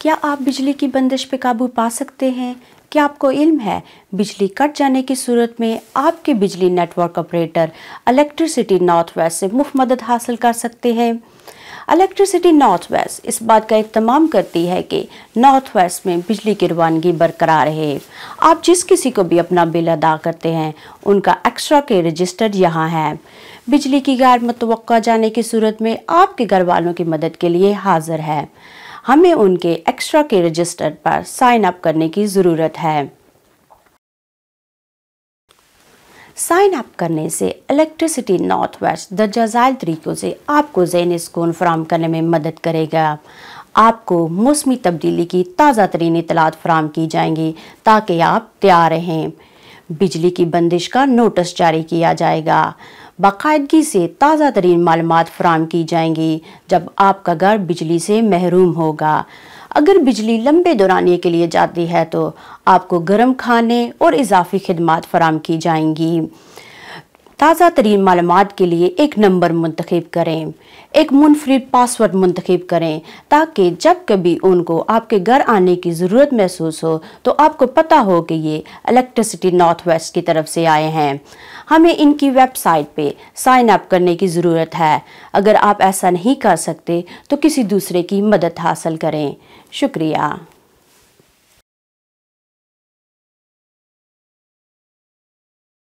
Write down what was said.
क्या आप बिजली की बंदिश पर काबू पा सकते हैं क्या आपको इल्म है बिजली कट जाने की सूरत में आपके बिजली network operator electricity north west से मुफ्त मदद हासिल कर सकते हैं इलेक्ट्रिसिटी नॉर्थ वेस्ट इस बात का इहतमाम करती है कि नॉर्थ वेस्ट में बिजली की रवानगी बरकरार रहे आप जिस किसी को भी अपना बिल अदा करते हैं उनका एक्स्ट्रा के रजिस्टर यहाँ है बिजली की गैर मुतव जाने की सूरत में आपके घर वालों की मदद के लिए हाजिर है हमें उनके एक्स्ट्रा के रजिस्टर पर साइन अप करने की ज़रूरत है साइन अप करने से इलेक्ट्रिसिटी नॉर्थ वेस्ट दर्जाजाइल तरीक़ों से आपको जैन स्कून फ्राहम करने में मदद करेगा आपको मौसमी तब्दीली की ताज़ा तरीन इतलात फ्राहम की जाएंगी ताकि आप तैयार रहें बिजली की बंदिश का नोटिस जारी किया जाएगा बाकायदगी से ताज़ा तरीन मालूम फ्राहम की जाएंगी जब आपका घर बिजली से महरूम होगा अगर बिजली लंबे दौरानिए के लिए जाती है तो आपको गर्म खाने और इजाफी खदमात फराम की जाएंगी ताज़ा तरीन मालूम के लिए एक नंबर मुंतखब करें एक मुनफरद पासवर्ड मुंतखब करें ताकि जब कभी उनको आपके घर आने की ज़रूरत महसूस हो तो आपको पता हो कि ये इलेक्ट्रिसिटी नॉर्थ वेस्ट की तरफ से आए हैं हमें इनकी वेबसाइट पे साइन अप करने की ज़रूरत है अगर आप ऐसा नहीं कर सकते तो किसी दूसरे की मदद हासिल करें शुक्रिया